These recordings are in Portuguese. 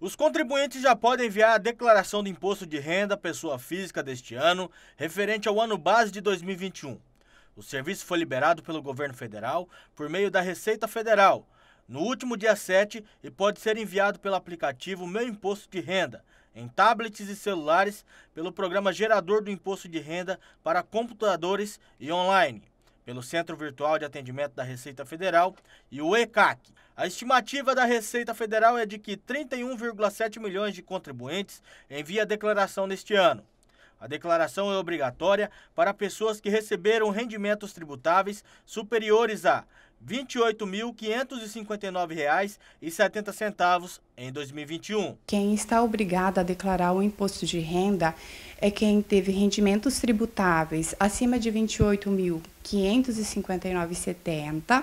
Os contribuintes já podem enviar a declaração do imposto de renda pessoa física deste ano, referente ao ano base de 2021. O serviço foi liberado pelo governo federal por meio da Receita Federal no último dia 7 e pode ser enviado pelo aplicativo Meu Imposto de Renda em tablets e celulares pelo programa Gerador do Imposto de Renda para computadores e online pelo Centro Virtual de Atendimento da Receita Federal e o ECAC. A estimativa da Receita Federal é de que 31,7 milhões de contribuintes enviam a declaração neste ano. A declaração é obrigatória para pessoas que receberam rendimentos tributáveis superiores a R$ 28.559,70 em 2021. Quem está obrigado a declarar o imposto de renda é quem teve rendimentos tributáveis acima de R$ 28.559,70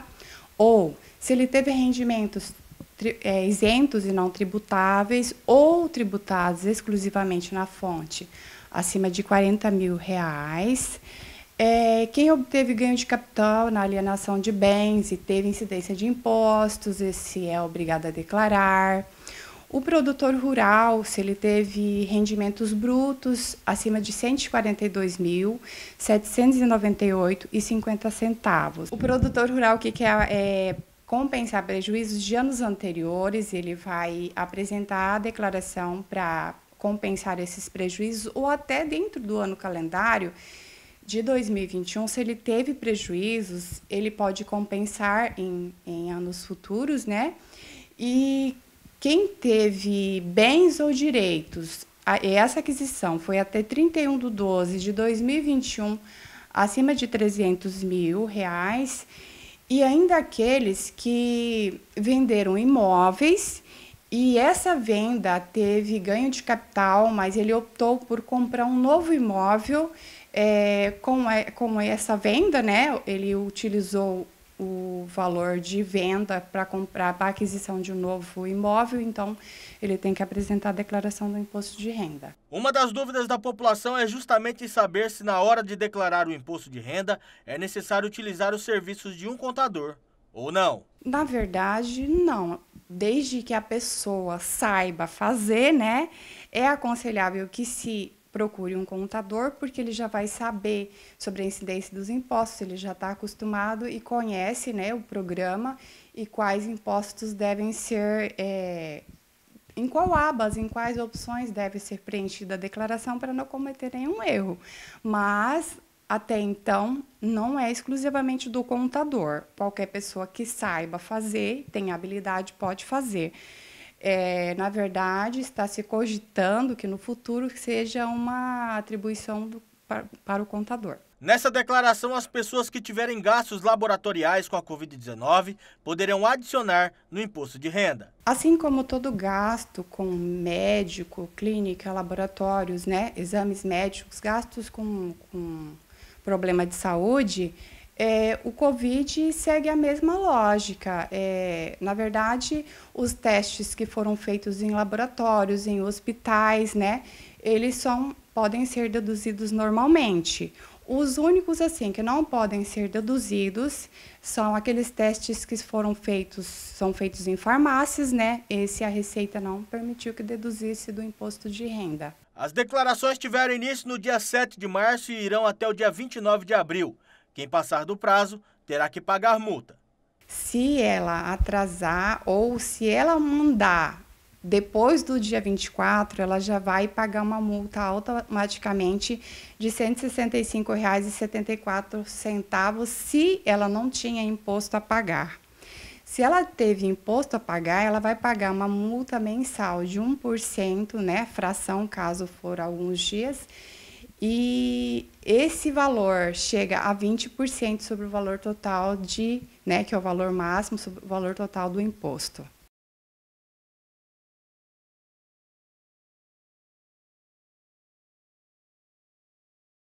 ou se ele teve rendimentos é, isentos e não tributáveis ou tributados exclusivamente na fonte acima de R$ 40.000. mil. Reais, é, quem obteve ganho de capital na alienação de bens e teve incidência de impostos, esse é obrigado a declarar. O produtor rural, se ele teve rendimentos brutos acima de R$ 142.798,50 centavos. O produtor rural, que, quer é, é compensar prejuízos de anos anteriores, ele vai apresentar a declaração para compensar esses prejuízos ou até dentro do ano calendário de 2021, se ele teve prejuízos, ele pode compensar em, em anos futuros, né? E quem teve bens ou direitos, essa aquisição foi até 31 de 12 de 2021, acima de 300 mil reais, e ainda aqueles que venderam imóveis e essa venda teve ganho de capital, mas ele optou por comprar um novo imóvel é, com, a, é, com essa venda, né, ele utilizou o valor de venda para comprar para aquisição de um novo imóvel, então ele tem que apresentar a declaração do imposto de renda. Uma das dúvidas da população é justamente saber se na hora de declarar o imposto de renda é necessário utilizar os serviços de um contador ou não. Na verdade, não. Desde que a pessoa saiba fazer, né, é aconselhável que se procure um contador, porque ele já vai saber sobre a incidência dos impostos, ele já está acostumado e conhece né, o programa e quais impostos devem ser. É, em qual abas, em quais opções deve ser preenchida a declaração para não cometer nenhum erro. Mas, até então, não é exclusivamente do contador. Qualquer pessoa que saiba fazer, tem habilidade, pode fazer. É, na verdade, está se cogitando que no futuro seja uma atribuição do, para, para o contador. Nessa declaração, as pessoas que tiverem gastos laboratoriais com a Covid-19 poderão adicionar no imposto de renda. Assim como todo gasto com médico, clínica, laboratórios, né, exames médicos, gastos com, com problema de saúde, é, o Covid segue a mesma lógica. É, na verdade, os testes que foram feitos em laboratórios, em hospitais, né, eles são, podem ser deduzidos normalmente. Os únicos assim que não podem ser deduzidos são aqueles testes que foram feitos, são feitos em farmácias, né? Esse a Receita não permitiu que deduzisse do imposto de renda. As declarações tiveram início no dia 7 de março e irão até o dia 29 de abril. Quem passar do prazo terá que pagar multa. Se ela atrasar ou se ela mandar depois do dia 24, ela já vai pagar uma multa automaticamente de R$ 165,74 se ela não tinha imposto a pagar. Se ela teve imposto a pagar, ela vai pagar uma multa mensal de 1%, né, fração caso for alguns dias, e esse valor chega a 20% sobre o valor total de, né, que é o valor máximo sobre o valor total do imposto.